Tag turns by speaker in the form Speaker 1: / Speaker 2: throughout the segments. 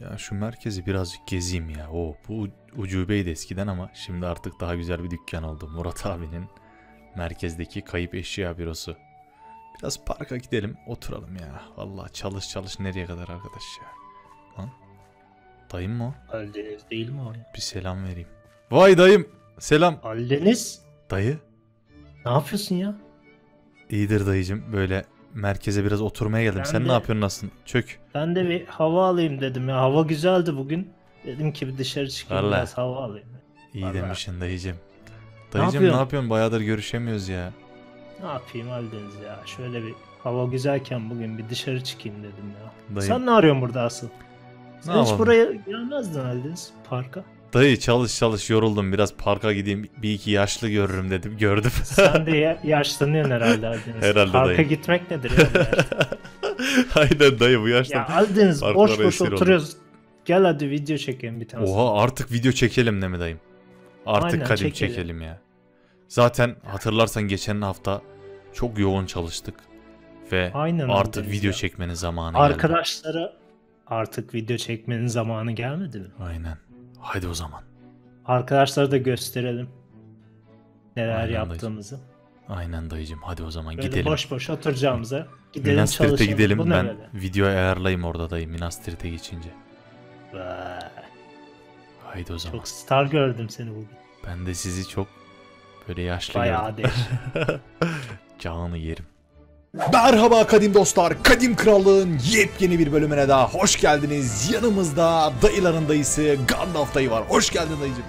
Speaker 1: Ya şu merkezi birazcık gezeyim ya. O oh, bu ucubeydi eskiden ama şimdi artık daha güzel bir dükkan oldu. Murat abinin merkezdeki kayıp eşya bürosu. Biraz parka gidelim oturalım ya. Valla çalış çalış nereye kadar arkadaş ya. Lan dayım mı o? Aldeniz değil mi o? Bir selam vereyim. Vay dayım selam.
Speaker 2: Aldeniz. Dayı. Ne yapıyorsun ya?
Speaker 1: İyidir dayıcım böyle merkeze biraz oturmaya geldim. Ben Sen de, ne yapıyorsun nasılsın? Çök.
Speaker 2: Ben de bir hava alayım dedim ya. Hava güzeldi bugün. Dedim ki bir dışarı çıkayım Vallahi. biraz hava alayım.
Speaker 1: İyi Vallahi. demişsin dayıcım. Dayıcım ne yapıyorsun? ne yapıyorsun? Bayağıdır görüşemiyoruz ya.
Speaker 2: Ne yapayım Aldeniz ya. Şöyle bir hava güzelken bugün bir dışarı çıkayım dedim ya. Dayı. Sen ne arıyorsun burada asıl? Sen ne hiç buraya gelmezdin Aldeniz parka.
Speaker 1: Dayı çalış çalış yoruldum biraz parka gideyim bir iki yaşlı görürüm dedim gördüm.
Speaker 2: Sen de ya- yaşlanıyorsun herhalde Aldeniz. Herhalde Parka dayı. gitmek nedir ya? Aynen dayı bu yaşta. ya Aldeniz boş boş esir oldum. oturuyoruz. Gel hadi video çekelim bir tane. Oha
Speaker 1: artık video çekelim ne mi dayım? Artık Aynen, kadim çekelim. çekelim. ya. Zaten hatırlarsan geçen hafta çok yoğun çalıştık. Ve Aynen artık video ya. çekmenin zamanı geldi.
Speaker 2: Arkadaşlara artık video çekmenin zamanı gelmedi mi?
Speaker 1: Aynen. Haydi o zaman.
Speaker 2: Arkadaşlara da gösterelim
Speaker 1: neler Aynen yaptığımızı. Dayıcım. Aynen dayıcım. Hadi o zaman Böyle gidelim. boş
Speaker 2: boş oturacağımıza gidelim Minas Tirith'e gidelim. Bu ben böyle?
Speaker 1: video ayarlayayım orada dayı Minas Tirith'e geçince.
Speaker 2: Vay. Haydi o zaman. Çok star gördüm seni bugün.
Speaker 1: Ben de sizi çok böyle yaşlı Bayağı gördüm. Bayağı Canı yerim. Merhaba kadim dostlar, kadim krallığın yepyeni bir bölümüne daha hoş geldiniz. Yanımızda dayıların dayısı Gandalf dayı var. Hoş geldin dayıcım.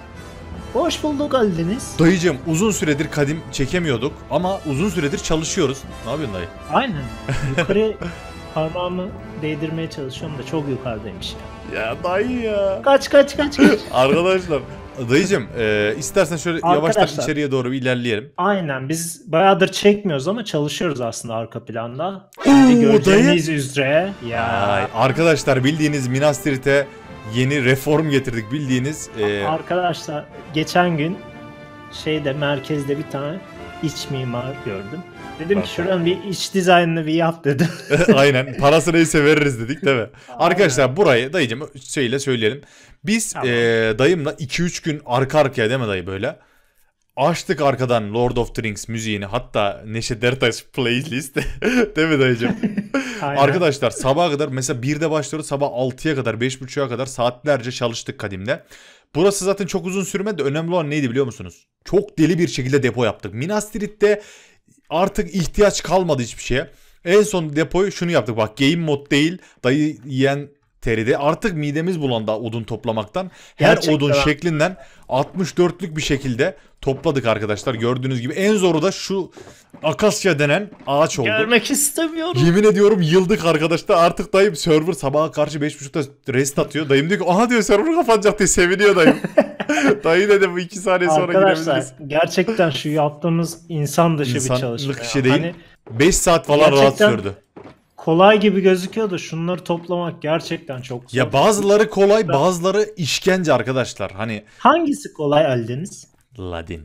Speaker 1: Hoş bulduk Aldeniz. Dayıcım uzun süredir kadim çekemiyorduk ama uzun süredir çalışıyoruz. Ne yapıyorsun dayı?
Speaker 2: Aynen. Yukarı parmağımı değdirmeye çalışıyorum da çok yukarıdaymış
Speaker 1: ya. Ya dayı ya.
Speaker 2: Kaç kaç kaç
Speaker 1: kaç. Arkadaşlar Dayıcım e, istersen şöyle Arkadaşlar, yavaştan içeriye doğru bir ilerleyelim.
Speaker 2: Aynen biz bayağıdır çekmiyoruz ama çalışıyoruz aslında arka planda. Şimdi göreceğiniz üzere. Ya. Ay, arkadaşlar bildiğiniz Minas Tirith'e
Speaker 1: yeni reform getirdik bildiğiniz. E...
Speaker 2: Arkadaşlar geçen gün şeyde merkezde bir tane iç mimar gördüm. Dedim Bak, ki şuranın bir iç dizaynını bir yap dedim. Aynen. Parası
Speaker 1: neyse veririz dedik değil mi? Aynen. Arkadaşlar burayı dayıcım şeyle söyleyelim. Biz tamam. e, dayımla 2-3 gün arka arkaya değil mi dayı böyle? Açtık arkadan Lord of the Rings müziğini hatta Neşe Dertaş playlist değil mi dayıcım?
Speaker 2: Arkadaşlar
Speaker 1: sabaha kadar mesela 1'de başlıyoruz sabah 6'ya kadar 5.30'a kadar saatlerce çalıştık Kadim'de. Burası zaten çok uzun sürmedi. Önemli olan neydi biliyor musunuz? Çok deli bir şekilde depo yaptık. Minas Tirith'te artık ihtiyaç kalmadı hiçbir şeye. En son depoyu şunu yaptık. Bak game mod değil. Dayı yiyen teride. Artık midemiz bulandı odun toplamaktan. Her Gerçekten odun ha. şeklinden 64'lük bir şekilde topladık arkadaşlar. Gördüğünüz gibi en zoru da şu akasya denen ağaç oldu. Görmek
Speaker 2: istemiyorum.
Speaker 1: Yemin ediyorum yıldık arkadaşlar. Artık dayım server sabaha karşı 5.30'da rest atıyor. Dayım diyor ki aha diyor server kapanacak diye seviniyor dayım. Dayı dedi bu iki saniye sonra girebiliriz. Arkadaşlar
Speaker 2: gerçekten şu yaptığımız insan dışı İnsanlık bir çalışma. İnsanlık işi değil. Hani, saat falan gerçekten... rahat sürdü kolay gibi gözüküyor da şunları toplamak gerçekten çok zor. Ya bazıları
Speaker 1: kolay, bazıları işkence arkadaşlar. Hani hangisi kolay Aldeniz? Ladin.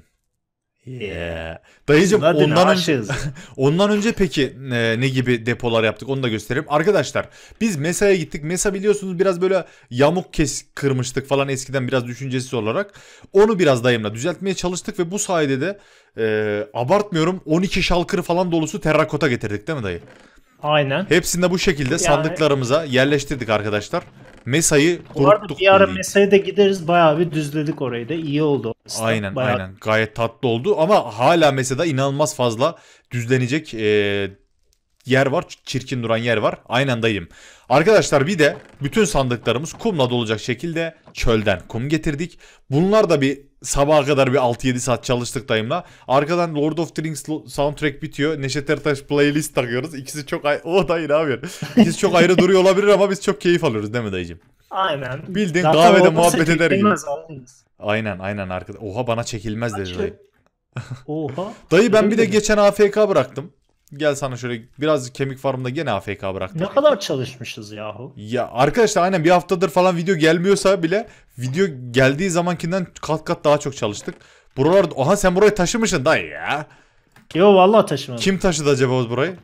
Speaker 1: Yeah. Dayıcım Ladin'e ondan önce, ondan önce peki e, ne gibi depolar yaptık onu da göstereyim. Arkadaşlar biz Mesa'ya gittik. Mesa biliyorsunuz biraz böyle yamuk kes kırmıştık falan eskiden biraz düşüncesiz olarak. Onu biraz dayımla düzeltmeye çalıştık ve bu sayede de e, abartmıyorum 12 şalkır falan dolusu terrakota getirdik değil mi dayı? Aynen. Hepsini de bu şekilde yani... sandıklarımıza yerleştirdik arkadaşlar. Mesa'yı kuruttuk. Bir ara
Speaker 2: Mesa'ya da gideriz. Bayağı bir düzledik orayı da. İyi oldu. Orası aynen bayağı... aynen.
Speaker 1: Gayet tatlı oldu ama hala Mesa'da inanılmaz fazla düzlenecek e, yer var. Çirkin duran yer var. Aynen dayım. Arkadaşlar bir de bütün sandıklarımız kumla dolacak şekilde çölden kum getirdik. Bunlar da bir sabaha kadar bir 6-7 saat çalıştık dayımla. Arkadan Lord of the Rings soundtrack bitiyor. Neşet Ertaş playlist takıyoruz. İkisi çok ay o dayı ne yapıyor? İkisi çok ayrı duruyor olabilir ama biz çok keyif alıyoruz değil mi dayıcım?
Speaker 2: Aynen. Bildiğin Zaten kahvede muhabbet eder gibi.
Speaker 1: Aynen aynen arkadaş. Oha bana çekilmez dedi dayı. Şey- Oha. dayı ben bir de geçen AFK bıraktım. Gel sana şöyle biraz kemik farmında gene AFK bıraktım. Ne kadar çalışmışız yahu. Ya arkadaşlar aynen bir haftadır falan video gelmiyorsa bile video geldiği zamankinden kat kat daha çok çalıştık. Buralarda oha sen burayı taşımışsın dayı ya. Yo vallahi taşımadım. Kim taşıdı acaba burayı?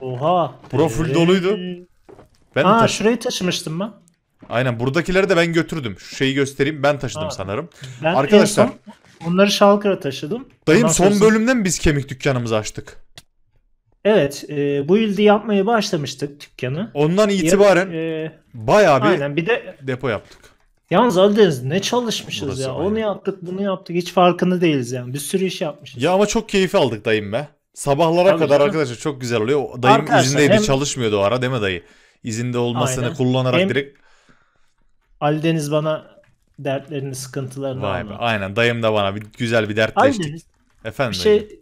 Speaker 2: Oha. Bura full doluydu. Ben Aa, taşı şurayı taşımıştım ben.
Speaker 1: Aynen buradakileri de ben götürdüm. Şu şeyi göstereyim ben taşıdım Aa, sanırım. Ben Arkadaşlar.
Speaker 2: Onları Şalkır'a taşıdım. Dayım Ondan son sonra...
Speaker 1: bölümden biz kemik dükkanımızı açtık.
Speaker 2: Evet, e, bu yılda yapmaya başlamıştık dükkanı. Ondan itibaren ya,
Speaker 1: e, bayağı bir, aynen, bir de depo yaptık.
Speaker 2: Yalnız Aldeniz ne çalışmışız Burası ya. Bayağı. Onu yaptık, bunu yaptık. Hiç farkında değiliz yani. Bir sürü iş yapmışız.
Speaker 1: Ya ama çok keyif aldık dayım be. Sabahlara Tabii kadar canım. arkadaşlar çok güzel oluyor. Dayım Arkadaşlar, izindeydi, hem... çalışmıyordu o ara değil mi dayı? İzinde olmasını aynen. kullanarak hem... direkt
Speaker 2: Ali Deniz bana dertlerini, sıkıntılarını Vay Be,
Speaker 1: aynen dayım da bana bir güzel bir
Speaker 2: dertleştik. Ali Efendim. Bir şey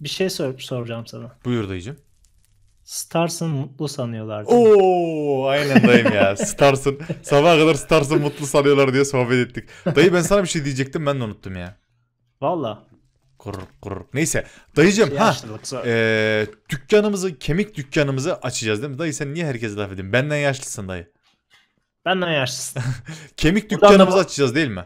Speaker 2: bir şey sor soracağım sana. Buyur dayıcım. Stars'ın mutlu sanıyorlar. Oo, aynen dayım ya. Stars'ın
Speaker 1: sabaha kadar Stars'ın mutlu sanıyorlar diye sohbet ettik. Dayı ben sana bir şey diyecektim ben de unuttum ya. Valla. Kur kur. Neyse dayıcım ha e, dükkanımızı kemik dükkanımızı açacağız değil mi? Dayı sen niye herkese laf edin? Benden yaşlısın dayı.
Speaker 2: Benden yaşlısın.
Speaker 1: kemik dükkanımızı açacağız değil mi?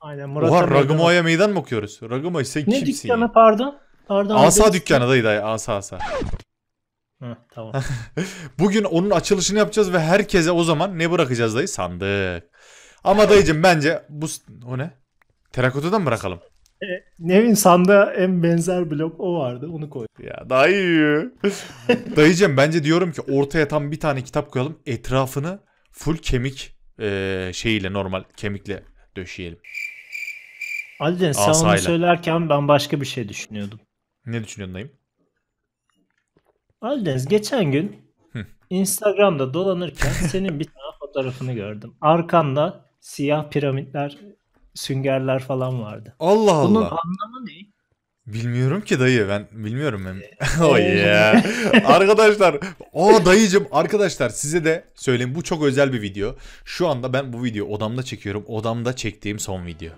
Speaker 2: Aynen. Murat Oha Ragumo'ya
Speaker 1: meydan mı okuyoruz? Ragumo sen ne kimsin? Ne dükkanı ya?
Speaker 2: pardon? Asa
Speaker 1: dükkanı dayı. dayı Asa asa.
Speaker 2: Hı, tamam.
Speaker 1: Bugün onun açılışını yapacağız ve herkese o zaman ne bırakacağız dayı? Sandık. Ama dayıcım bence bu... O ne? Terakotadan bırakalım?
Speaker 2: E, Nevin sanda en benzer blok o vardı. Onu koy. Ya
Speaker 1: dayı. Dayıcım bence diyorum ki ortaya tam bir tane kitap koyalım. Etrafını full kemik e, şeyiyle normal kemikle döşeyelim.
Speaker 2: Ali sen onu söylerken ben başka bir şey düşünüyordum. Ne düşünüyorsun Naim? Aldeniz geçen gün Instagram'da dolanırken senin bir tane fotoğrafını gördüm. Arkanda siyah piramitler, süngerler falan vardı. Allah Allah. Bunun anlamı ne?
Speaker 1: Bilmiyorum ki dayı ben bilmiyorum ben. Ee, oh e, yeah. arkadaşlar o dayıcım arkadaşlar size de söyleyeyim bu çok özel bir video. Şu anda ben bu video odamda çekiyorum. Odamda çektiğim son video.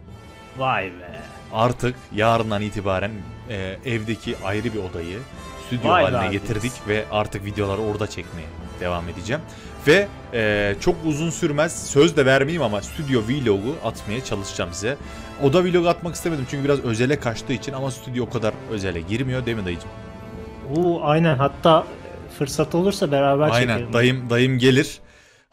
Speaker 2: Vay be
Speaker 1: artık yarından itibaren e, evdeki ayrı bir odayı stüdyo Vay haline getirdik ve artık videoları orada çekmeye devam edeceğim. Ve e, çok uzun sürmez söz de vermeyeyim ama stüdyo vlogu atmaya çalışacağım size. Oda vlogu atmak istemedim çünkü biraz özele kaçtığı için ama stüdyo o kadar özele girmiyor değil mi dayıcım?
Speaker 2: Oo, aynen hatta fırsat olursa beraber Aynen. çekelim. Aynen
Speaker 1: dayım, dayım gelir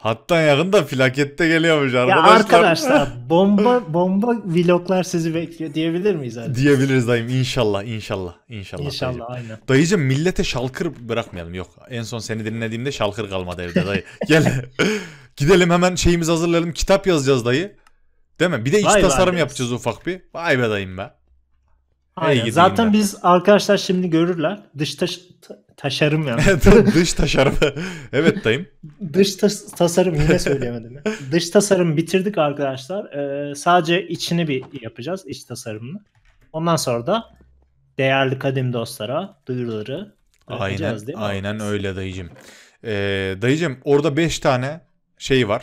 Speaker 1: Hatta yakında plakette geliyormuş arkadaşlar. Ya arkadaşlar
Speaker 2: bomba bomba vloglar sizi bekliyor diyebilir miyiz artık?
Speaker 1: Diyebiliriz dayım inşallah inşallah inşallah. İnşallah dayıcım. aynen. Dayıcım millete şalkır bırakmayalım yok. En son seni dinlediğimde şalkır kalmadı evde dayı. Gel gidelim hemen şeyimiz hazırlayalım kitap yazacağız dayı. Değil mi? Bir de iç Vay tasarım be, yapacağız ufak bir. Vay be dayım be. Aynen. Zaten ya.
Speaker 2: biz arkadaşlar şimdi görürler. Dış, taş, taşarım yani. Dış tasarım. evet dayım. Dış tas- tasarım yine söyleyemedim. Ya. Dış tasarım bitirdik arkadaşlar. Ee, sadece içini bir yapacağız. iç tasarımını. Ondan sonra da değerli kadim dostlara duyuruları aynen, değil mi?
Speaker 1: Aynen öyle dayıcım. Ee, dayıcım orada 5 tane şey var.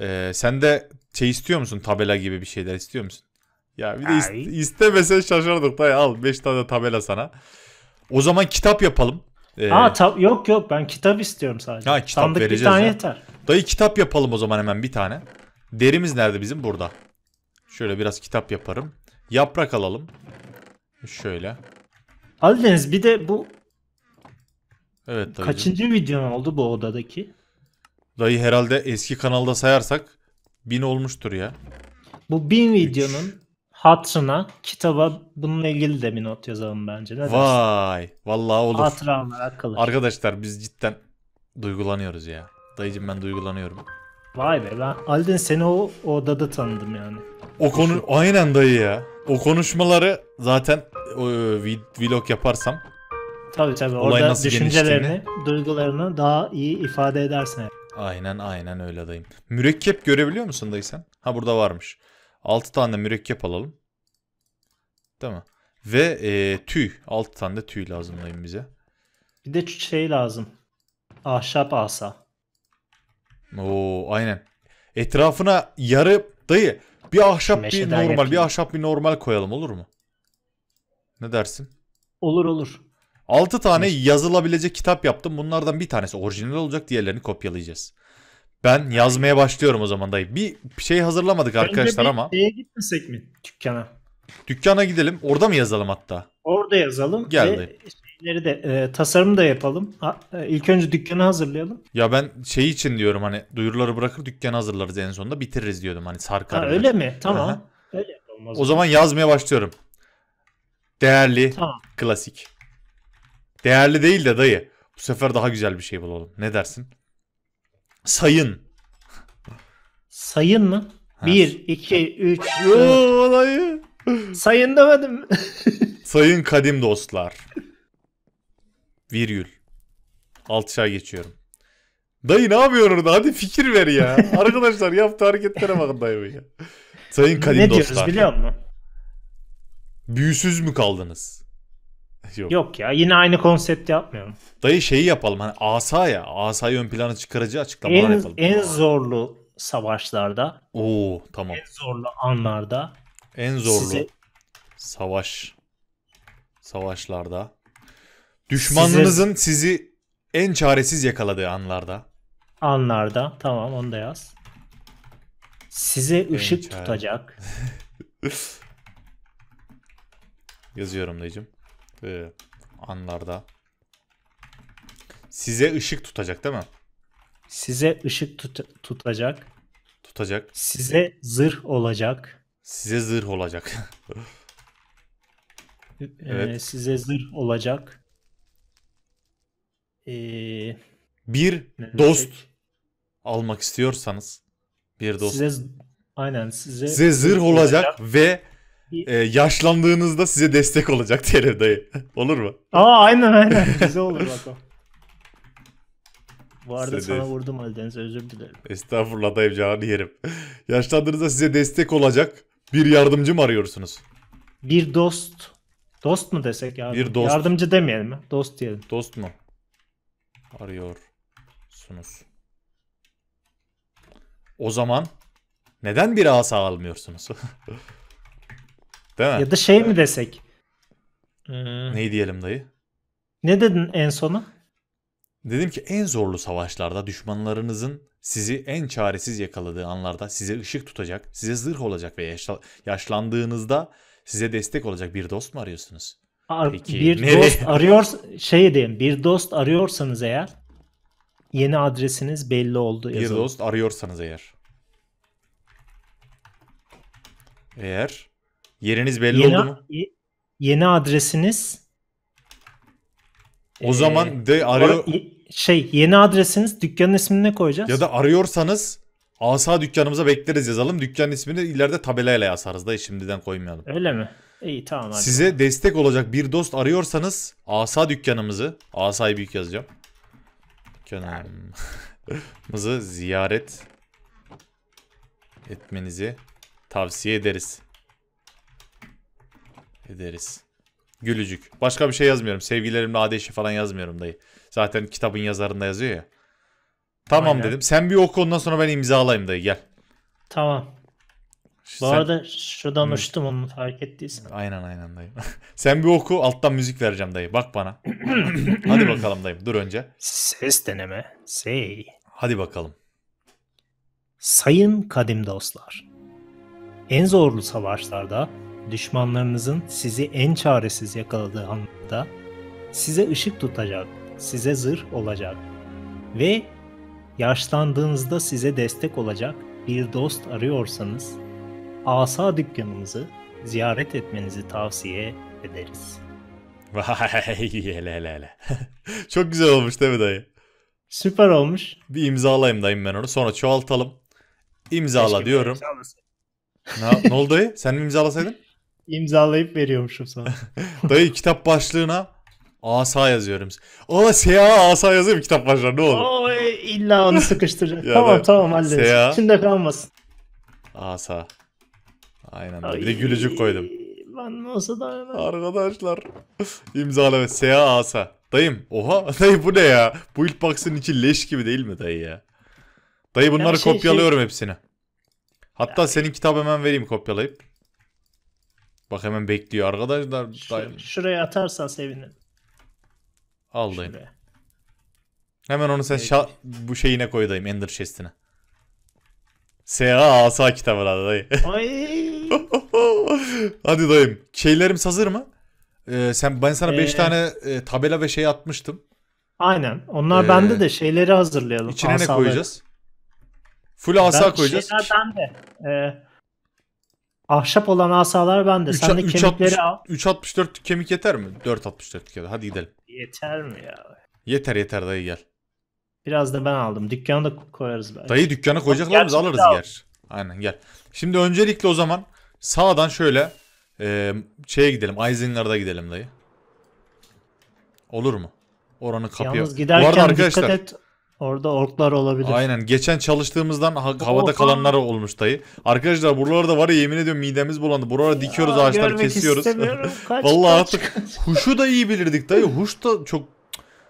Speaker 1: Ee, sen de şey istiyor musun? Tabela gibi bir şeyler istiyor musun? Ya bir de ist- istemesen şaşardık. Dayı al 5 tane tabela sana. O zaman kitap yapalım. Ee, Aa
Speaker 2: tab- yok yok ben kitap istiyorum sadece. Ha, kitap Sandık vereceğiz bir tane ya. yeter.
Speaker 1: Dayı kitap yapalım o zaman hemen bir tane. Derimiz nerede bizim? Burada. Şöyle biraz kitap yaparım. Yaprak alalım. Şöyle.
Speaker 2: Aldeniz bir de bu
Speaker 1: Evet dayıcım. kaçıncı
Speaker 2: video oldu bu odadaki?
Speaker 1: Dayı herhalde eski kanalda sayarsak bin olmuştur ya.
Speaker 2: Bu bin videonun Hatrına, kitaba bununla ilgili de bir not yazalım bence. Ne Vay. Vallahi olur. Hatıra olarak kalır.
Speaker 1: Arkadaşlar biz cidden duygulanıyoruz ya. Dayıcım ben duygulanıyorum.
Speaker 2: Vay be ben Alden seni o o odada tanıdım yani. O konu aynen dayı ya. O konuşmaları
Speaker 1: zaten e, vlog yaparsam
Speaker 2: Tabi tabi. orada düşüncelerini, duygularını daha iyi ifade edersin.
Speaker 1: Aynen aynen öyle dayım. Mürekkep görebiliyor musun dayı sen? Ha burada varmış. 6 tane mürekkep alalım. Değil mi? Ve e, tüy. 6 tane de tüy lazımlayın bize.
Speaker 2: Bir de şey lazım. Ahşap asa.
Speaker 1: Oo aynen. Etrafına yarı dayı bir ahşap Meşeden bir normal yapayım. bir ahşap bir normal koyalım olur mu? Ne dersin?
Speaker 2: Olur olur.
Speaker 1: 6 tane yazılabilecek kitap yaptım. Bunlardan bir tanesi orijinal olacak. Diğerlerini kopyalayacağız. Ben yazmaya başlıyorum o zaman dayı. Bir şey hazırlamadık Önce arkadaşlar bir ama.
Speaker 2: Şeye gitmesek mi
Speaker 1: dükkana? Dükkana gidelim. Orada mı yazalım hatta?
Speaker 2: Orada yazalım. Gel dayı. Şeyleri de e, tasarım da yapalım. Ha, e, ilk önce dükkanı hazırlayalım.
Speaker 1: Ya ben şey için diyorum hani duyuruları bırakır dükkanı hazırlarız en sonunda bitiririz diyordum hani sarkar. Ha, öyle mi?
Speaker 2: Tamam. Öyle yapalım o zaman. O zaman
Speaker 1: yazmaya başlıyorum. Değerli tamam. klasik. Değerli değil de dayı. Bu sefer daha güzel bir şey bulalım. Ne dersin? Sayın. Sayın mı? Ha. 1, 2, 3,
Speaker 2: Sayın demedim.
Speaker 1: Sayın kadim dostlar. Virgül. Altışar geçiyorum. Dayı ne yapıyor orada? Hadi fikir ver ya. Arkadaşlar yaptığı
Speaker 2: hareketlere bakın dayı ya.
Speaker 1: Sayın kadim ne dostlar. Ne diyoruz biliyor musun? Büyüsüz mü kaldınız? Yok.
Speaker 2: Yok ya yine aynı konsept yapmıyorum.
Speaker 1: Dayı şeyi yapalım hani asa ya asayı ön plana çıkarıcı açıklamalar en, yapalım.
Speaker 2: En zorlu savaşlarda. Oo tamam. En zorlu anlarda. En zorlu size,
Speaker 1: savaş savaşlarda. Düşmanınızın size, sizi en çaresiz yakaladığı anlarda.
Speaker 2: Anlarda tamam onu da yaz. Size ışık tutacak.
Speaker 1: Yazıyorum dayıcım e, anlarda size ışık tutacak değil mi?
Speaker 2: Size ışık tut- tutacak. Tutacak. Size zırh olacak. Size zırh olacak. E, evet. Ee, size zırh olacak. Ee,
Speaker 1: bir ne dost desek? Şey? almak istiyorsanız bir dost. Size
Speaker 2: aynen size size zırh olacak, olacak ve
Speaker 1: e, yaşlandığınızda size destek olacak Terev dayı. olur mu?
Speaker 2: Aa aynen aynen. Güzel olur bak o. Bu arada size sana de... vurdum Aldeniz özür dilerim.
Speaker 1: Estağfurullah dayım canını yerim. Yaşlandığınızda size destek olacak bir yardımcı mı arıyorsunuz?
Speaker 2: Bir dost. Dost mu desek yardım? Bir dost. Yardımcı demeyelim mi? Dost diyelim. Dost mu? Arıyorsunuz. O zaman
Speaker 1: neden bir asa almıyorsunuz? Değil mi? Ya da
Speaker 2: şey mi desek? Hmm.
Speaker 1: Neyi diyelim dayı?
Speaker 2: Ne dedin en sonu?
Speaker 1: Dedim ki en zorlu savaşlarda düşmanlarınızın sizi en çaresiz yakaladığı anlarda size ışık tutacak, size zırh olacak ve yaşlandığınızda size destek olacak bir dost mu arıyorsunuz? Ar- Peki, bir nereye? dost arıyor
Speaker 2: şey diyeyim bir dost arıyorsanız eğer yeni adresiniz belli oldu. Yazalım. Bir dost
Speaker 1: arıyorsanız eğer. Eğer Yeriniz belli yeni, oldu mu?
Speaker 2: Yeni adresiniz. O ee, zaman de arıyor. Şey yeni adresiniz dükkanın ismini ne koyacağız? Ya da arıyorsanız asa dükkanımıza
Speaker 1: bekleriz yazalım. dükkan ismini ileride tabelayla yazarız da şimdiden koymayalım.
Speaker 2: Öyle mi? İyi tamam hadi. Size
Speaker 1: destek olacak bir dost arıyorsanız asa dükkanımızı asayı büyük yazacağım. Dükkanımızı ziyaret etmenizi tavsiye ederiz ederiz. Gülücük. Başka bir şey yazmıyorum. Sevgilerimle adeşi falan yazmıyorum dayı. Zaten kitabın yazarında yazıyor ya. Tamam Aynen. dedim. Sen bir oku ondan sonra ben imzalayayım dayı gel.
Speaker 2: Tamam. Bu arada şuradan hmm. onu fark ettiysen. Aynen aynen dayı.
Speaker 1: Sen bir oku alttan müzik vereceğim dayı. Bak bana. Hadi bakalım dayım. Dur önce.
Speaker 2: Ses deneme. Say. Hadi bakalım. Sayın kadim dostlar. En zorlu savaşlarda düşmanlarınızın sizi en çaresiz yakaladığı anda size ışık tutacak, size zırh olacak ve yaşlandığınızda size destek olacak bir dost arıyorsanız asa dükkanımızı ziyaret etmenizi tavsiye ederiz. Vay hele hele hele. Çok güzel olmuş değil mi dayı?
Speaker 1: Süper olmuş. Bir imzalayayım dayım ben onu sonra çoğaltalım. İmzala Keşke diyorum. Ne, ne oldu dayı? Sen mi imzalasaydın?
Speaker 2: imzalayıp veriyormuşum
Speaker 1: sana. Dayı kitap başlığına asa yazıyorum. Ola SEA asa yazayım kitap başlığına ne olur.
Speaker 2: Oy, illa onu sıkıştıracak. tamam ben, tamam hallederiz. SEA... İçinde kalmasın.
Speaker 1: Asa. Aynen. Ay, bir de gülücük koydum.
Speaker 2: Ben olsa da aynen. Arkadaşlar
Speaker 1: imzala ve SEA asa. Dayım oha dayı bu ne ya? Bu ilk box'ın içi leş gibi değil mi dayı ya?
Speaker 2: Dayı bunları ya şey, şey, kopyalıyorum şey...
Speaker 1: hepsini. Hatta ya. senin kitabı hemen vereyim kopyalayıp. Bak hemen bekliyor arkadaşlar.
Speaker 2: Şu, şuraya atarsan sevinirim.
Speaker 1: Aldayım. Şuraya. Hemen onu sen şa- bu şeyine koydayım dayım Ender chest'ine. S.A. Asa kitabı lan dayı. Ay. Hadi dayım. Şeylerimiz hazır mı? Ee, sen ben sana 5 ee, tane e, tabela ve şey atmıştım. Aynen. Onlar ee, bende
Speaker 2: de şeyleri hazırlayalım. İçine asaları. ne koyacağız? Full asa ben, koyacağız. Şeyler bende. Ee, Ahşap olan asalar bende. Üç, Sen de üç kemikleri
Speaker 1: altmış, al. 3.64 kemik yeter mi? 4.64 yeter. Hadi gidelim.
Speaker 2: Yeter mi ya?
Speaker 1: Yeter yeter dayı gel.
Speaker 2: Biraz da ben aldım. Dükkanı da koyarız belki. Dayı dükkanı koyacaklar biz alırız al.
Speaker 1: yer. Aynen gel. Şimdi öncelikle o zaman sağdan şöyle e, şeye gidelim. Eisengar'da gidelim dayı. Olur mu? Oranın kapıya. Yalnız giderken Bu arada arkadaşlar, dikkat
Speaker 2: et Orada orklar olabilir. Aynen.
Speaker 1: Geçen çalıştığımızdan ha- havada kalanlar olmuş dayı. Arkadaşlar buralarda var ya yemin ediyorum midemiz bulandı. Buralara dikiyoruz ağaçları kesiyoruz. istemiyorum. Kaç, Vallahi kaç. artık huşu da iyi bilirdik dayı. Huş da çok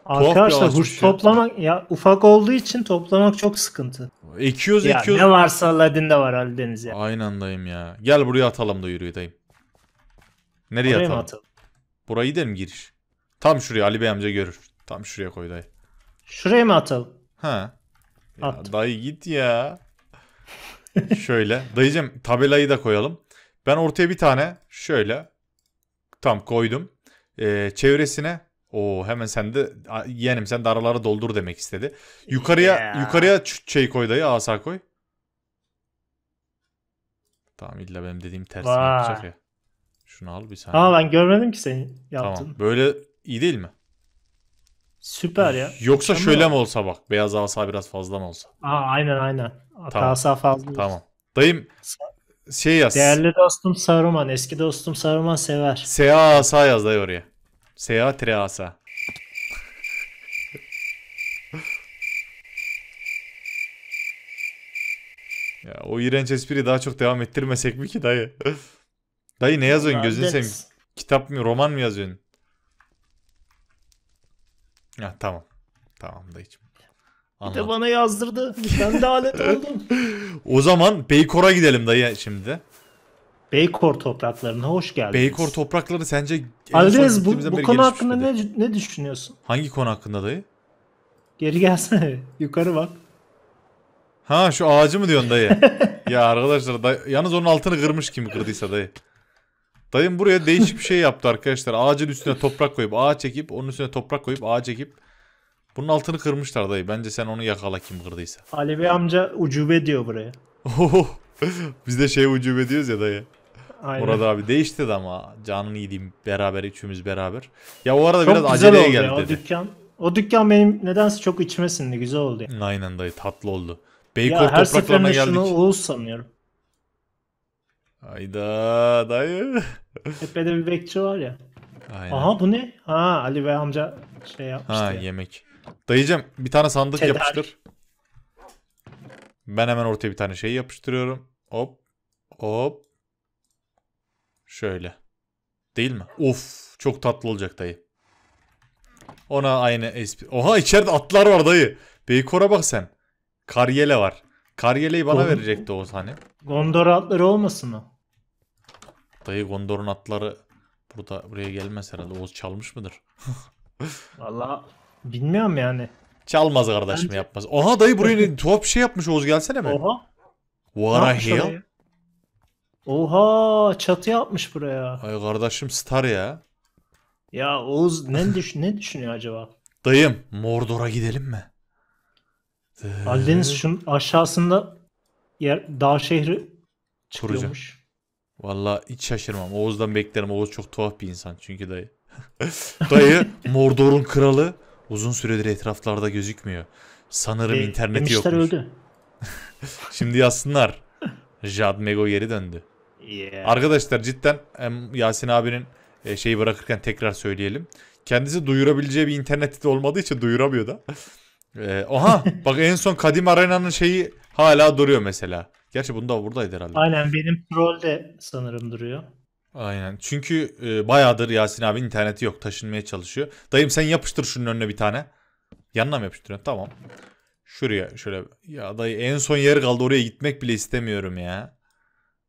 Speaker 1: tuhaf bir Arkadaşlar huş ya.
Speaker 2: toplamak ya ufak olduğu için toplamak çok sıkıntı.
Speaker 1: ekiyoruz Ya ekiyoruz. ne varsa Ladin'de var Aldeniz ya. Aynen dayım ya. Gel buraya atalım da yürüyü dayım. Nereye atalım? atalım? Burayı da mı giriş? Tam şuraya Ali Bey amca görür. Tam şuraya koy dayı.
Speaker 2: Şuraya mı atalım? Ha.
Speaker 1: Ya dayı git ya. şöyle. Dayıcım tabelayı da koyalım. Ben ortaya bir tane şöyle tam koydum. Ee, çevresine o hemen sen de yeğenim sen de araları doldur demek istedi. Yukarıya yeah. yukarıya şey koy dayı asa koy. Tamam illa benim dediğim tersini yapacak ya. Şunu al bir saniye. Aa ben görmedim ki seni yaptın. Tamam. Böyle iyi değil mi?
Speaker 2: Süper ya. Yoksa tamam. şöyle
Speaker 1: mi olsa bak. Beyaz asa biraz fazla mı olsa?
Speaker 2: Aa, aynen aynen. Tamam. Asa fazla. Tamam.
Speaker 1: Dayım şey yaz.
Speaker 2: Değerli dostum Saruman. Eski dostum Saruman sever. Sea
Speaker 1: asa yaz dayı oraya. Sea tire asa. ya, o iğrenç espriyi daha çok devam ettirmesek mi ki dayı? dayı ne yazıyorsun gözünü seveyim. Kitap mı roman mı yazıyorsun? Ya tamam. Tamam da içim. Bir de bana
Speaker 2: yazdırdı. Ben de alet oldum.
Speaker 1: o zaman Beykor'a gidelim dayı şimdi. Beykor topraklarına hoş geldiniz. Beykor toprakları sence... Aldeniz bu, bu konu hakkında
Speaker 2: ne, ne düşünüyorsun?
Speaker 1: Hangi konu hakkında dayı?
Speaker 2: Geri gelsene. Yukarı bak.
Speaker 1: Ha şu ağacı mı diyorsun dayı? ya arkadaşlar dayı, yalnız onun altını kırmış kim kırdıysa dayı. Dayım buraya değişik bir şey yaptı arkadaşlar. Ağacın üstüne toprak koyup ağaç çekip, onun üstüne toprak koyup ağaç çekip, bunun altını kırmışlar dayı. Bence sen onu yakala kim kırdıysa.
Speaker 2: Alevi amca ucube diyor buraya.
Speaker 1: Biz de şey ucube diyoruz ya dayı. Aynen. Murat abi değişti de ama canın iyi yediğim beraber üçümüz beraber. Ya o arada çok biraz güzel aceleye oldu geldi ya, dedi. O dükkan,
Speaker 2: o dükkan benim nedense çok içmesinde güzel oldu. Yani.
Speaker 1: Aynen dayı tatlı oldu. Beykoz ya her topraklarına seferinde geldik. şunu
Speaker 2: Oğuz sanıyorum. Hayda dayı. Tepede bir bekçi var ya. Aynen. Aha bu ne? Ha Ali ve amca şey yapmıştı.
Speaker 1: Ha ya. yemek. Dayıcım bir tane sandık Tedarik. yapıştır. Ben hemen ortaya bir tane şey yapıştırıyorum. Hop. Hop. Şöyle. Değil mi? Of çok tatlı olacak dayı. Ona aynı esp. Oha içeride atlar var dayı. Beykor'a bak sen. Karyele var. Karyeleyi bana Gond verecekti o hani.
Speaker 2: Gondor atları olmasın o?
Speaker 1: Dayı Gondor'un atları burada buraya gelmez herhalde. Oğuz çalmış mıdır?
Speaker 2: Valla bilmiyorum yani.
Speaker 1: Çalmaz kardeşim Bence... yapmaz. Oha dayı buraya tuhaf bir şey yapmış Oğuz gelsene mi? Oha. What a hell?
Speaker 2: Oha çatı yapmış buraya.
Speaker 1: Ay kardeşim star ya.
Speaker 2: Ya Oğuz ne, düşün ne düşünüyor acaba?
Speaker 1: Dayım Mordor'a gidelim mi?
Speaker 2: Aldeniz ee? şunun aşağısında yer, dağ şehri çıkıyormuş. Kuracağım.
Speaker 1: Vallahi hiç şaşırmam. Oğuz'dan beklerim. Oğuz çok tuhaf bir insan çünkü dayı. dayı Mordor'un kralı uzun süredir etraflarda gözükmüyor. Sanırım e, interneti yokmuş. öldü. Şimdi yazsınlar. Jad Mego geri döndü. Yeah. Arkadaşlar cidden Yasin abinin e, şeyi bırakırken tekrar söyleyelim. Kendisi duyurabileceği bir internette de olmadığı için duyuramıyor da. Ee, oha bak en son Kadim Arena'nın şeyi hala duruyor mesela. Gerçi bunda buradaydı herhalde. Aynen
Speaker 2: benim troll de sanırım duruyor.
Speaker 1: Aynen. Çünkü e, bayağıdır Yasin abi interneti yok. Taşınmaya çalışıyor. Dayım sen yapıştır şunun önüne bir tane. Yanına mı yapıştırıyorsun? Tamam. Şuraya şöyle. Ya dayı en son yer kaldı. Oraya gitmek bile istemiyorum ya.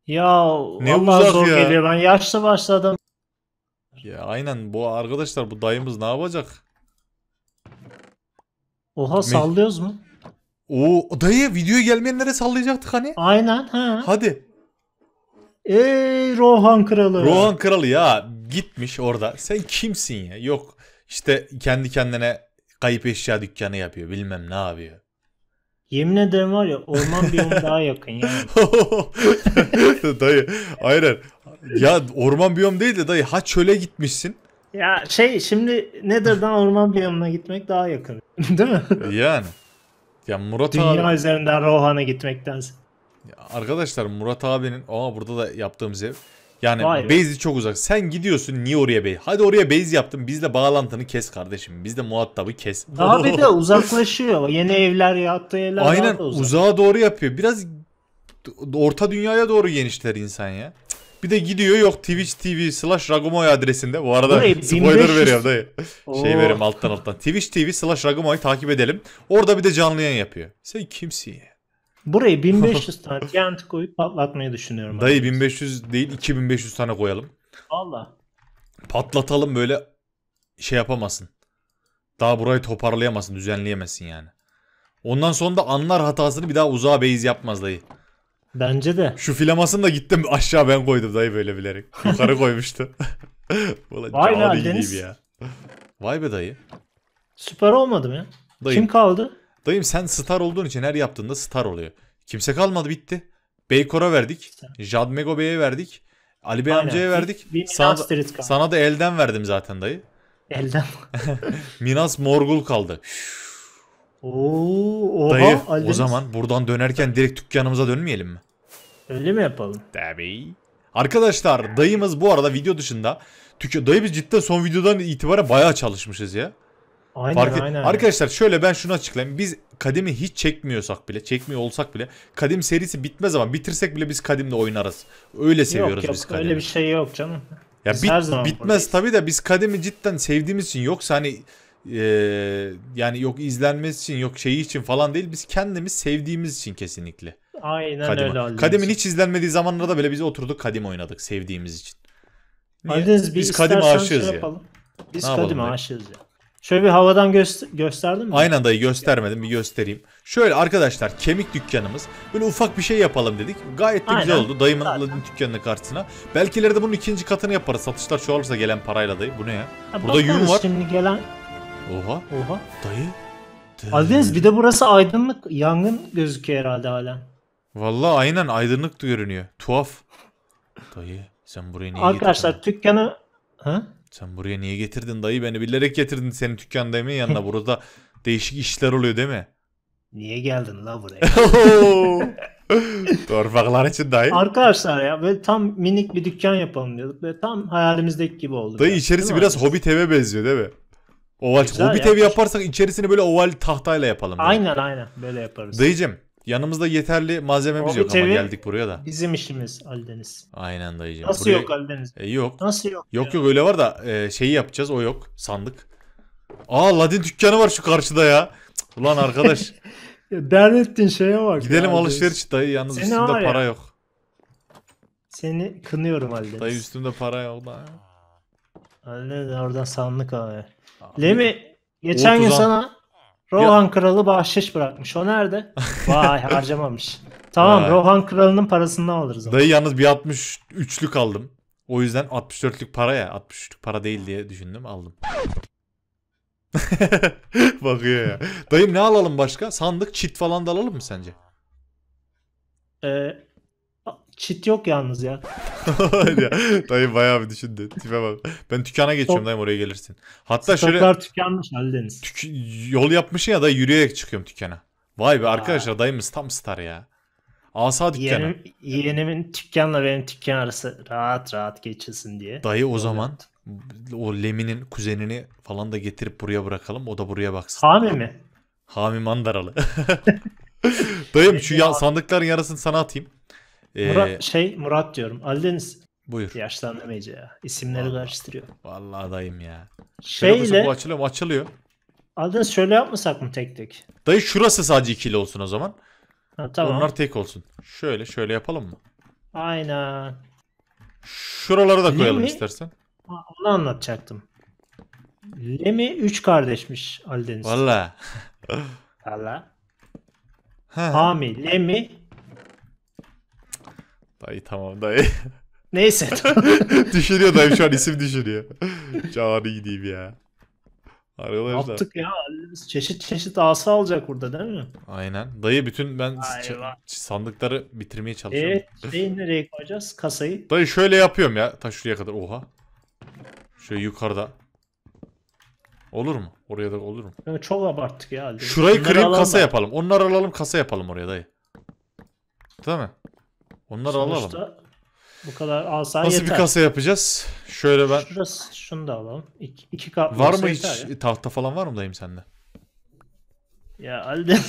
Speaker 2: Ya ne uzak zor ya. geliyor. Ben yaşlı başladım.
Speaker 1: Ya aynen bu arkadaşlar bu dayımız ne yapacak? Oha sallıyoruz mu? O dayı videoya gelmeyenlere sallayacaktık hani. Aynen ha.
Speaker 2: Hadi. Ey Rohan kralı. Rohan
Speaker 1: kralı ya gitmiş orada. Sen kimsin ya? Yok işte kendi kendine kayıp eşya dükkanı yapıyor. Bilmem ne yapıyor.
Speaker 2: Yemin ederim var ya orman biyomu daha yakın yani.
Speaker 1: dayı aynen. Ya orman biyom değil de dayı ha çöle gitmişsin.
Speaker 2: Ya şey şimdi Nether'dan orman biyomuna gitmek daha yakın. değil mi?
Speaker 1: Yani. Ya Murat Dünya abi...
Speaker 2: üzerinden Rohan'a gitmektense.
Speaker 1: Ya arkadaşlar Murat abinin... Aa burada da yaptığımız ev. Yani base'i çok uzak. Sen gidiyorsun niye oraya base? Hadi oraya base yaptın. Bizle bağlantını kes kardeşim. Bizle muhatabı kes. Abi de uzaklaşıyor.
Speaker 2: Yeni evler yaptığı yerler. Aynen uzak.
Speaker 1: uzağa doğru yapıyor. Biraz orta dünyaya doğru genişler insan ya. Bir de gidiyor yok Twitch TV slash Ragumoy adresinde. Bu arada Burayı, spoiler 1500... veriyorum dayı. Şey veriyorum alttan alttan. Twitch TV slash Ragumoy takip edelim. Orada bir de canlı yayın yapıyor.
Speaker 2: Sen kimsin ya? Burayı 1500 tane giant koyup patlatmayı düşünüyorum. Dayı
Speaker 1: 1500 değil 2500 tane koyalım. Valla. Patlatalım böyle şey yapamasın. Daha burayı toparlayamasın, düzenleyemesin yani. Ondan sonra da anlar hatasını bir daha uzağa base yapmaz dayı. Bence de. Şu filamasını da gittim aşağı ben koydum dayı böyle bilerek. Yukarı koymuştu. Vay be Deniz. Ya. Vay be dayı.
Speaker 2: Süper olmadım ya? Dayım. Kim
Speaker 1: kaldı? Dayım sen star olduğun için her yaptığında star oluyor. Kimse kalmadı bitti. Beykor'a verdik. Jadmego Bey'e verdik. Ali Bey Aynen. amcaya verdik. Bir, bir sana, da, sana da elden verdim zaten dayı. Elden Minas Morgul kaldı.
Speaker 2: Oo, oha, dayı Ali o zaman
Speaker 1: buradan dönerken direkt dükkanımıza dönmeyelim mi?
Speaker 2: Öyle mi yapalım?
Speaker 1: Tabii. Arkadaşlar dayımız bu arada video dışında tükü dayı biz cidden son videodan itibaren bayağı çalışmışız ya. Aynen Fark aynen. Arkadaşlar şöyle ben şunu açıklayayım. Biz Kadimi hiç çekmiyorsak bile, çekmiyor olsak bile kadim serisi bitmez ama bitirsek bile biz kadimle oynarız. Öyle seviyoruz yok, yok, biz kademi. Öyle bir şey yok canım. Ya bit, bitmez buradayız. tabii de biz Kadimi cidden sevdiğimiz için yoksa hani e, yani yok izlenmesi için yok şeyi için falan değil biz kendimiz sevdiğimiz için kesinlikle. Aynen Kadim öyle Aldeniz. Kadim'in hiç izlenmediği zamanlarda böyle biz oturduk Kadim oynadık sevdiğimiz için. Niye? biz Kadim şey aşığız ya. Yapalım. Biz Kadim aşığız
Speaker 2: ya. Şöyle bir havadan gö- gösterdin mi? Aynen
Speaker 1: dayı göstermedim bir göstereyim. Şöyle arkadaşlar kemik dükkanımız. Böyle ufak bir şey yapalım dedik. Gayet de Aynen. güzel oldu. Dayımın Zaten. dükkanının karşısına. Belki ileride bunun ikinci katını yaparız. Satışlar çoğalırsa gelen parayla dayı. Bu ne ya? ya Burada yün var. şimdi gelen... Oha. Oha. Dayı.
Speaker 2: dayı. Aldeniz bir de burası aydınlık. Yangın gözüküyor herhalde hala.
Speaker 1: Vallahi aynen aydınlık da görünüyor. Tuhaf. Dayı sen buraya niye Arkadaşlar
Speaker 2: getirdin? dükkanı... Ha?
Speaker 1: Sen buraya niye getirdin dayı? Beni bilerek getirdin senin dükkan demeyin yanına. Burada değişik işler oluyor değil mi?
Speaker 2: Niye geldin la buraya?
Speaker 1: Torfaklar için dayı.
Speaker 2: Arkadaşlar ya böyle tam minik bir dükkan yapalım diyorduk. Böyle tam hayalimizdeki gibi oldu. Dayı ya, içerisi biraz
Speaker 1: abi? Hobbit eve benziyor değil mi? Oval, Güzel Hobbit ya. evi
Speaker 2: yaparsak içerisini böyle oval tahtayla
Speaker 1: yapalım. Böyle. Aynen
Speaker 2: aynen böyle yaparız. Dayıcım
Speaker 1: Yanımızda yeterli malzememiz Hobbit yok ama geldik buraya da.
Speaker 2: Bizim işimiz Aldeniz.
Speaker 1: Aynen dayıcığım. Nasıl Buraya- yok Aldeniz? E, yok. Nasıl yok? Yok yok öyle var da e, şeyi yapacağız o yok sandık. Aa Ladin dükkanı var şu karşıda ya. Cık, Ulan arkadaş
Speaker 2: Ya şeye bak. gidelim ya, Aldeniz. alışveriş dayı yalnız Seni üstümde var ya. para yok. Seni kınıyorum Aldeniz. Dayı
Speaker 1: üstümde para yok da.
Speaker 2: Aldeniz oradan sandık abi. Lemi geçen gün Otuzan. sana Rohan ya. kralı bahşiş bırakmış. O nerede? Vay harcamamış. Tamam Vay. Rohan kralının parasından alırız. Onu. Dayı
Speaker 1: yalnız bir 63'lük aldım. O yüzden 64'lük para ya. 63'lük para değil diye düşündüm aldım. Bakıyor ya. Dayım ne alalım başka? Sandık çit falan da alalım mı sence?
Speaker 2: Ee, Çit yok yalnız ya.
Speaker 1: dayı bayağı bir düşündü. Tipe bak. Ben tükana geçiyorum dayım oraya gelirsin. Hatta Stoklar şöyle
Speaker 2: tükenmiş Halideniz. tük- yol
Speaker 1: yapmışı ya da yürüyerek çıkıyorum tükana. Vay be arkadaşlar dayımız tam star ya. Asa dükkanı. Yeğenim,
Speaker 2: yeğenimin dükkanla benim dükkan arası rahat rahat geçilsin diye. Dayı o
Speaker 1: zaman o Lemi'nin kuzenini falan da getirip buraya bırakalım. O da buraya baksın. Hami mi? Hami Mandaralı. Dayım şu ya, sandıkların yarısını sana atayım. Ee, Murat,
Speaker 2: şey Murat diyorum. Ali Deniz. Buyur. Yaşlandım ya. İsimleri vallahi, karıştırıyor. Vallahi dayım ya. Şeyle. Şöyle bu açılıyor mu? Açılıyor. Ali Deniz şöyle yapmasak mı tek tek?
Speaker 1: Dayı şurası sadece ikili olsun o zaman. Ha, tamam. Onlar tek olsun. Şöyle şöyle yapalım mı?
Speaker 2: Aynen. Şuraları da koyalım Lemi, istersen. Onu anlatacaktım. Lemi 3 kardeşmiş Ali Deniz. Valla. Valla. Hami, Lemi,
Speaker 1: Dayı tamam dayı. Neyse. düşürüyor dayı şu an isim düşürüyor. Cani gideyim ya. Arkadaşlar. Yaptık
Speaker 2: ya. Çeşit çeşit asa alacak burada değil mi?
Speaker 1: Aynen. Dayı bütün ben Aynen. sandıkları bitirmeye e, çalışıyorum. Evet.
Speaker 2: Şeyi nereye koyacağız? Kasayı.
Speaker 1: Dayı şöyle yapıyorum ya. Ta şuraya kadar. Oha. Şöyle yukarıda. Olur mu? Oraya da olur mu?
Speaker 2: Yani çok abarttık ya. Şurayı Bunları kırayım kasa ben.
Speaker 1: yapalım. Onları alalım kasa yapalım oraya dayı. Değil mi? Onları Sonuçta alalım.
Speaker 2: Bu kadar alsan Nasıl yeter. bir kasa
Speaker 1: yapacağız? Şöyle ben...
Speaker 2: Şurası, şunu da alalım. İki, iki kat Var mı hiç
Speaker 1: ya. tahta falan var mı dayım sende?
Speaker 2: Ya Alden.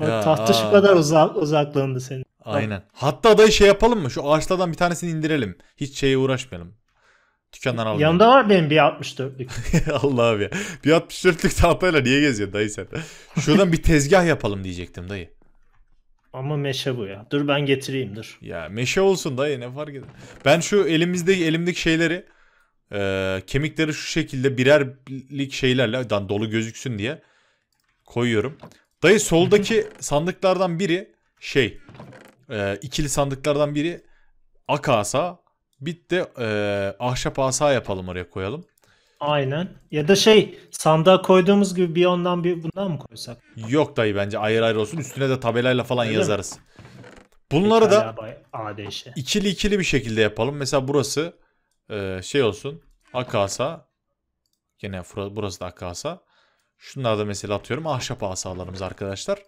Speaker 2: Bak tahta aa. şu kadar uzak, uzaklandı senin. Aynen.
Speaker 1: Bak. Hatta dayı şey yapalım mı? Şu ağaçlardan bir tanesini indirelim. Hiç şeye uğraşmayalım. Dükkandan alalım. Yanında
Speaker 2: var benim bir 64'lük.
Speaker 1: Allah abi ya. Bir 64'lük tahtayla niye geziyorsun dayı sen? Şuradan bir tezgah yapalım diyecektim dayı.
Speaker 2: Ama meşe bu ya. Dur ben getireyim dur. Ya meşe olsun dayı ne fark eder.
Speaker 1: Ben şu elimizde elimdeki şeyleri e, kemikleri şu şekilde birerlik şeylerle dan dolu gözüksün diye koyuyorum. Dayı soldaki sandıklardan biri şey e, ikili sandıklardan biri ak asa bit de e, ahşap asa yapalım oraya koyalım.
Speaker 2: Aynen. Ya da şey sandığa koyduğumuz gibi bir ondan bir bundan mı koysak?
Speaker 1: Yok dayı bence ayrı ayrı olsun. Üstüne de tabelayla falan Öyle yazarız. Mi? Bunları Pekala da ADŞ. ikili ikili bir şekilde yapalım. Mesela burası e, şey olsun. Akasa. Gene burası da akasa. Şunlar da mesela atıyorum ahşap asalarımız arkadaşlar.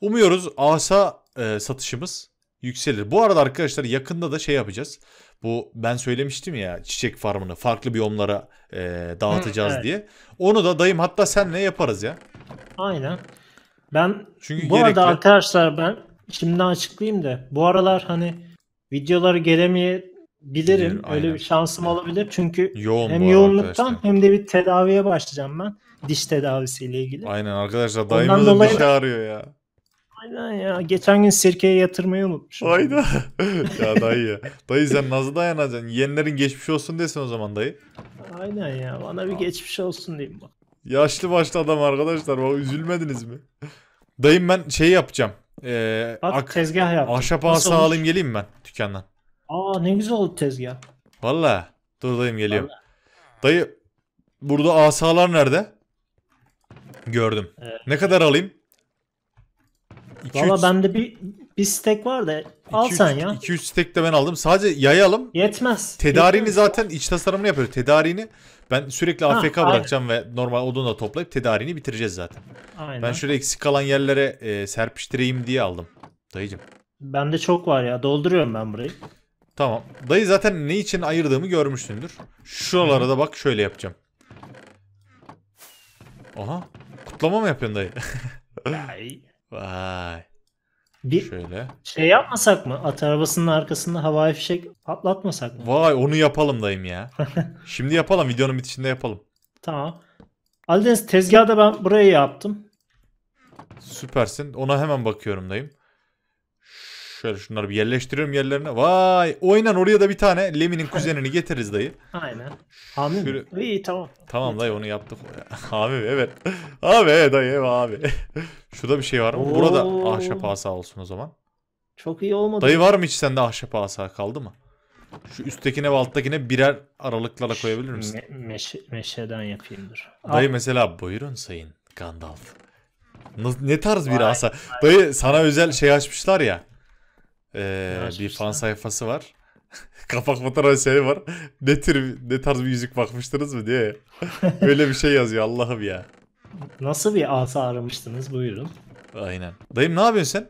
Speaker 1: Umuyoruz asa e, satışımız yükselir. Bu arada arkadaşlar yakında da şey yapacağız. Bu ben söylemiştim ya çiçek farmını farklı biyomlara e, dağıtacağız evet. diye. Onu da dayım hatta sen ne yaparız ya.
Speaker 2: Aynen. Ben Çünkü bu gerekli... arada arkadaşlar ben şimdi açıklayayım da bu aralar hani videoları gelemeyebilirim. Bilir, Öyle bir şansım olabilir. Çünkü Yoğun hem yoğunluktan arkadaşlar. hem de bir tedaviye başlayacağım ben. Diş tedavisiyle ilgili. Aynen
Speaker 1: arkadaşlar dayımız dolayı... bir şey arıyor ya.
Speaker 2: Aynen ya. Geçen gün sirkeye yatırmayı unutmuşum. Hayda. ya dayı ya.
Speaker 1: Dayı sen nasıl dayanacaksın? Yeğenlerin geçmiş olsun desin o zaman dayı.
Speaker 2: Aynen ya. Bana bir geçmiş olsun diyeyim bak.
Speaker 1: Yaşlı başlı adam arkadaşlar. Bak
Speaker 2: üzülmediniz mi?
Speaker 1: Dayım ben şey yapacağım.
Speaker 2: Ee, Bak ak- tezgah yaptım. Ahşap Nasıl ağası alayım
Speaker 1: geleyim ben dükkandan.
Speaker 2: Aa ne güzel oldu tezgah.
Speaker 1: Valla. Dur dayım geliyorum. Dayı burada asalar nerede? Gördüm. Evet. Ne kadar alayım? Valla
Speaker 2: bende bir, bir stack var da al iki, sen ya.
Speaker 1: iki, üç stack de ben aldım. Sadece yayalım. Yetmez. Tedarini Yetmez. zaten iç tasarımını yapıyoruz. Tedarini ben sürekli Ha, AFK aynen. bırakacağım ve normal odunu da toplayıp tedarini bitireceğiz zaten. Aynen. Ben şöyle eksik kalan yerlere e, serpiştireyim diye aldım. Dayıcım.
Speaker 2: Bende çok var ya. Dolduruyorum ben burayı. Tamam. Dayı zaten ne için ayırdığımı görmüşsündür.
Speaker 1: Şuralara da bak şöyle yapacağım. Aha. Kutlama mı yapıyorsun dayı? Vay. Bir Şöyle.
Speaker 2: şey yapmasak mı? At arabasının arkasında havai fişek patlatmasak
Speaker 1: mı? Vay onu yapalım dayım ya. Şimdi yapalım videonun bitişinde yapalım.
Speaker 2: Tamam. Aldeniz tezgahı da ben buraya yaptım.
Speaker 1: Süpersin. Ona hemen bakıyorum dayım. Şöyle şunları bir yerleştiriyorum yerlerine. Vay oynan oraya da bir tane Lemi'nin kuzenini getiririz dayı.
Speaker 2: Aynen. Hami Şöyle... mi? İyi tamam.
Speaker 1: Tamam dayı onu yaptık. Hami evet. Abi dayı evet, abi. Şurada bir şey var mı? Oo. Burada ahşap asa olsun o zaman.
Speaker 2: Çok iyi olmadı. Dayı
Speaker 1: var mı hiç sende ahşap asa kaldı mı? Şu üsttekine ve alttakine birer aralıklara
Speaker 2: koyabilir misin? Me- meşe- meşeden yapayım dur. Dayı Al. mesela buyurun sayın Gandalf.
Speaker 1: Ne tarz bir asa? Dayı sana
Speaker 2: özel şey açmışlar ya.
Speaker 1: Ee, bir fan sayfası var. Kapak fotoğrafı şey var. Ne, tür, ne tarz bir yüzük bakmıştınız mı diye. böyle bir şey yazıyor Allah'ım ya.
Speaker 2: Nasıl bir asa aramıştınız buyurun.
Speaker 1: Aynen. Dayım ne yapıyorsun sen?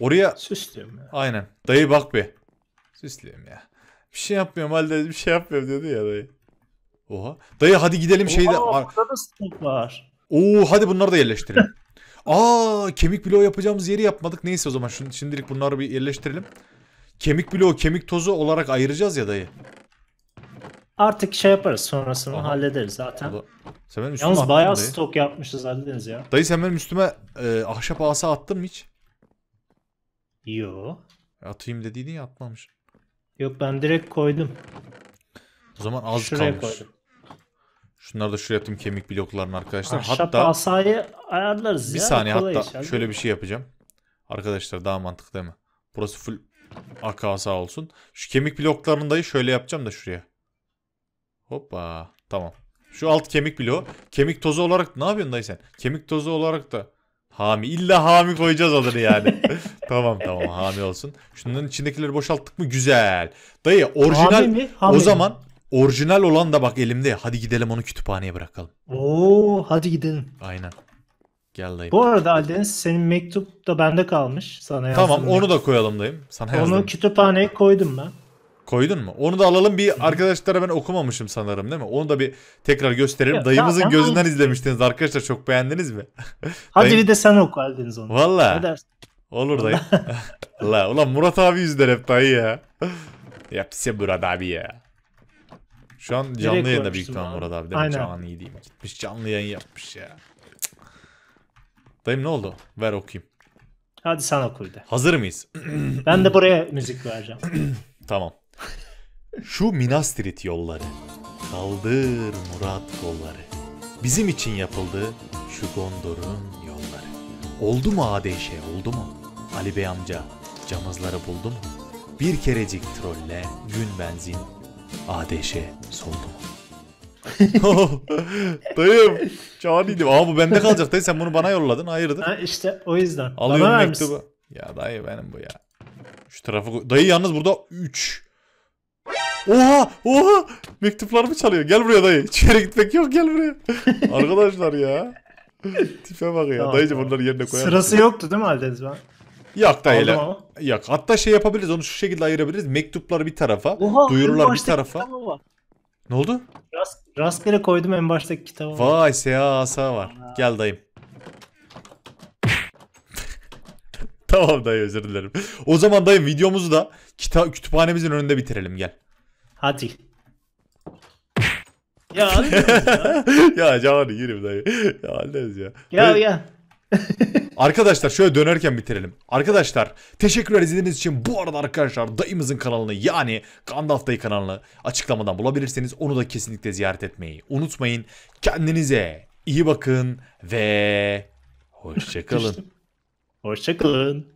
Speaker 1: Oraya... Süslüyorum ya. Aynen. Dayı bak be Süslüyorum ya. Bir şey yapmıyorum halde bir şey yapmıyorum dedi ya dayı. Oha. Dayı hadi gidelim Oha, şeyde. Oha burada da var. Oo hadi bunları da yerleştirelim. Aa kemik bloğu yapacağımız yeri yapmadık. Neyse o zaman şun, şimdilik bunları bir yerleştirelim. Kemik bloğu kemik tozu olarak ayıracağız ya dayı.
Speaker 2: Artık şey yaparız sonrasını Aha. hallederiz zaten.
Speaker 1: Sen benim Yalnız bayağı dayı.
Speaker 2: stok yapmışız hallederiz ya.
Speaker 1: Dayı sen benim üstüme e, ahşap asa attın mı hiç? Yo. Atayım
Speaker 2: dediydin ya atmamış. Yok ben direkt koydum.
Speaker 1: O zaman az Şuraya kalmış. Koydum. Şunları da şuraya yaptım kemik bloklarını arkadaşlar. Ahşap hatta asayı ayarlarız bir ya. saniye hatta iş, şöyle bir şey yapacağım. Arkadaşlar daha mantıklı değil mi? Burası full arka olsun. Şu kemik bloklarını da şöyle yapacağım da şuraya. Hoppa. Tamam. Şu alt kemik bloğu. Kemik tozu olarak ne yapıyorsun dayı sen? Kemik tozu olarak da hami. İlla hami koyacağız adını yani. tamam tamam hami olsun. Şunların içindekileri boşalttık mı? Güzel. Dayı orijinal hami mi? Hami o zaman mi? Orijinal olan da bak elimde. Hadi gidelim onu kütüphaneye bırakalım.
Speaker 2: Oo hadi gidelim.
Speaker 1: Aynen. Gel dayım. Bu arada
Speaker 2: Aldeniz senin mektup da bende kalmış. Sana yazdım. Tamam onu da
Speaker 1: koyalım dayım. Sana onu yazdım. Onu
Speaker 2: kütüphaneye koydum ben.
Speaker 1: Koydun mu? Onu da alalım bir arkadaşlara ben okumamışım sanırım değil mi? Onu da bir tekrar gösterelim. Ya, Dayımızın gözünden izlemiştiniz arkadaşlar çok beğendiniz mi? Hadi Dayım... bir de sen oku Aldeniz onu. Valla. Olur dayı. La, ulan Murat abi yüzler hep dayı ya. Yapsa Murat abi ya. Şu an canlı Direkt yayında büyük ihtimal Murat abi. Aynen. Canlı diyeyim. Gitmiş canlı yayın yapmış ya. Dayım ne oldu? Ver okuyayım.
Speaker 2: Hadi sen oku de. Hazır mıyız? ben de buraya müzik vereceğim.
Speaker 1: tamam. Şu minastrit yolları. Kaldır Murat kolları. Bizim için yapıldı şu Gondor'un yolları. Oldu mu Adeşe oldu mu? Ali Bey amca camızları buldu mu? Bir kerecik trolle gün benzin ADŞ soldu mu? dayım. Caniydim. Aa bu bende kalacak dayı sen bunu bana yolladın hayırdır? Ha
Speaker 2: işte o yüzden. Alıyorum bana mektubu.
Speaker 1: Ya dayı benim bu ya. Şu tarafı Dayı yalnız burada 3.
Speaker 2: Oha! Oha! Mektuplarımı çalıyor.
Speaker 1: Gel buraya dayı. İçeri gitmek yok gel buraya. Arkadaşlar ya. Tipe bak ya. Tamam, Dayıcı tamam. bunları yerine koyar. Sırası yoktu
Speaker 2: değil mi Aldeniz ben?
Speaker 1: Yok dayı. Yok. Hatta şey yapabiliriz. Onu şu şekilde ayırabiliriz. Mektupları bir tarafa, Oha, duyurular bir tarafa. Ne oldu?
Speaker 2: Rast, rastgele koydum en baştaki kitabı.
Speaker 1: Vay seyahat seasa var. Aa. Gel dayım. tamam dayı özür dilerim. O zaman dayım videomuzu da kita kütüphanemizin önünde bitirelim gel. Hadi. Ya ya. ya canım yerim dayı. Ya Aldeniz ya. Gel ya arkadaşlar şöyle dönerken bitirelim. Arkadaşlar teşekkürler izlediğiniz için bu arada arkadaşlar dayımızın kanalını yani Gandalf dayı kanalını açıklamadan bulabilirseniz onu da kesinlikle ziyaret etmeyi unutmayın. Kendinize iyi bakın ve hoşçakalın. hoşçakalın.